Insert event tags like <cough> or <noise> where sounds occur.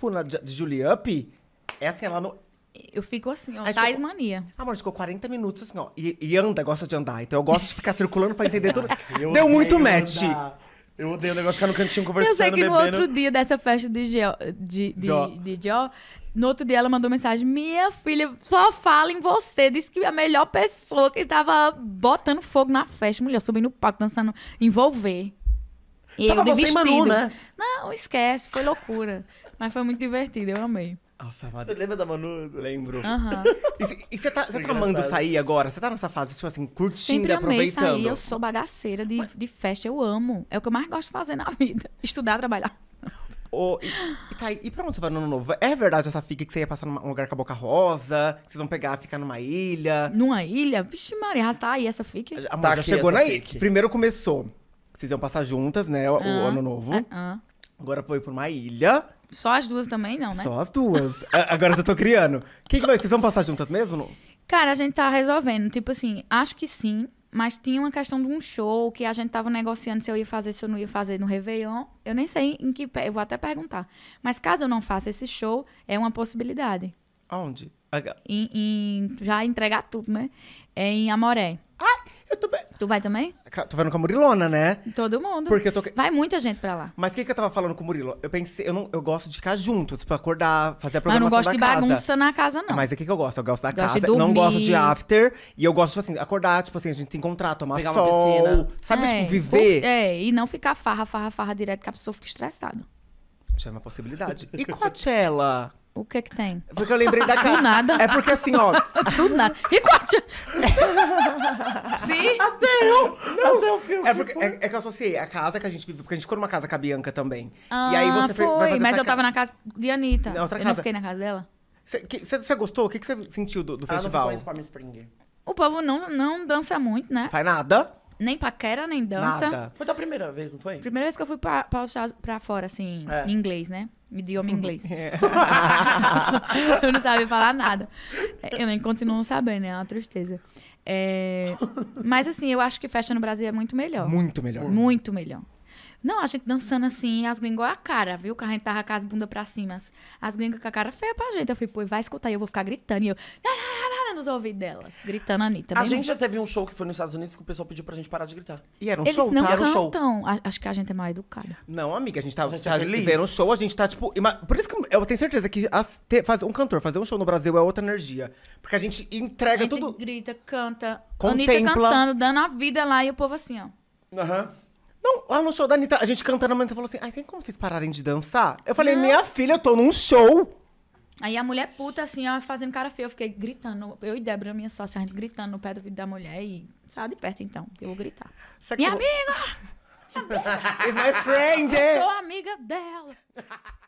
tipo, na, de Julie Up, é assim, ela não. Eu fico assim, ó, tais ficou... mania. amor, ficou 40 minutos assim, ó. E, e, anda, gosta de andar. Então eu gosto de ficar circulando pra entender tudo. <laughs> Eu Deu muito match. Andar. Eu odeio o negócio de ficar no cantinho conversando, Eu sei que bebendo. no outro dia dessa festa de Geo, de, de, Jó. de no outro dia ela mandou mensagem, minha filha, só fala em você. Disse que a melhor pessoa que tava botando fogo na festa. Mulher, subindo no palco, dançando, envolver. E Tava eu de vestido. Manu, né? Não, esquece, foi loucura. Mas foi muito divertido, eu amei. Nossa, você lembra da Manu? Lembro. E você tá, cê tá amando sair agora? Você tá nessa fase, tipo assim, curtindo, Sempre amei aproveitando? Sair. Eu sou bagaceira de, de festa, eu amo. É o que eu mais gosto de fazer na <laughs> vida. Estudar, trabalhar. Oh, e, tá, e pra onde você vai no ano novo? É verdade essa fica que você ia passar num lugar com a boca rosa? Que vocês vão pegar, ficar numa ilha? Numa ilha? Vixe Maria, tá aí essa fica? tá já chegou na ilha. Primeiro começou. Vocês iam passar juntas, né? O, o ano novo. Ah, Agora foi pra uma ilha. Só as duas também, não, né? Só as duas. <laughs> Agora eu tô criando. O que, que vai? Vocês vão passar juntas mesmo? Cara, a gente tá resolvendo. Tipo assim, acho que sim. Mas tinha uma questão de um show que a gente tava negociando se eu ia fazer, se eu não ia fazer no Réveillon. Eu nem sei em que. Eu vou até perguntar. Mas caso eu não faça esse show, é uma possibilidade. Aonde? Em, em já entregar tudo, né? É em Amoré também. Tu vai também? Tô vendo com a Murilona, né? Todo mundo. Porque eu tô... Vai muita gente pra lá. Mas o que, que eu tava falando com o Murilo? Eu pensei, eu, não, eu gosto de ficar junto, tipo, acordar, fazer a programação da casa. Mas não gosto de bagunça na casa, não. Mas o que, que eu gosto? Eu gosto da gosto casa, não gosto de after. E eu gosto, tipo assim, acordar, tipo assim, a gente se encontrar, tomar Pegar sol. Uma piscina. sabe, é, tipo, viver. É, e não ficar farra, farra, farra direto, que a pessoa fica estressada. Já é uma possibilidade. E Tchela? O que que tem? Porque eu lembrei da... <laughs> Do nada. É porque assim, ó... <laughs> Do nada. E Tchela? <laughs> Sério? É, porque, é, é, que eu associei a casa que a gente viveu, porque a gente ficou numa casa com a Bianca também. Ah, e aí ah, você foi. foi mas eu tava ca... na casa de Anitta. outra eu casa. não fiquei na casa dela. Você gostou? O que você sentiu do, do ah, festival? O povo não, não dança muito, né? Faz nada. Nem paquera, nem dança. Nada. Foi da primeira vez, não foi? Primeira vez que eu fui pra, pra, pra fora, assim, é. em inglês, né? Idioma inglês. <laughs> É. <laughs> eu não sabia falar nada. É, eu nem continuo sabendo, é uma tristeza. É... Mas assim, eu acho que festa no Brasil é muito melhor. Muito melhor. Muito melhor. Não, a gente dançando assim, as gringas, olha a cara, viu? Que a gente tava com as bundas pra cima. As, gringas com a cara feia pra gente. Eu falei, pô, vai escutar. aí, eu vou ficar gritando. E eu, nos ouvidos delas, gritando a Anitta. A gente já teve um show que foi nos Estados Unidos que o pessoal pediu pra gente parar de gritar. E era um Eles show, não tá? Era um show. A, acho que a gente é mal educada. Não, amiga, a gente tá. A gente tá tiveram é um show, a gente tá, tipo. Por isso que eu tenho certeza que as, te, faz, um cantor fazer um show no Brasil é outra energia. Porque a gente entrega a gente tudo. grita, canta. Contempla. Anitta cantando, dando a vida lá e o povo assim, ó. Aham. Uhum. Lá ah, no show da Anitta, a gente cantando, a mãe falou assim: Ai, tem como vocês pararem de dançar? Eu falei, Não. minha filha, eu tô num show. Aí a mulher puta, assim, ó, fazendo cara feia. Eu fiquei gritando. Eu e Débora, minha sócia, a gente gritando no pé do vídeo da mulher. E sai de perto, então, eu vou gritar. Minha amiga! <laughs> It's my friend! Eu é. sou amiga dela!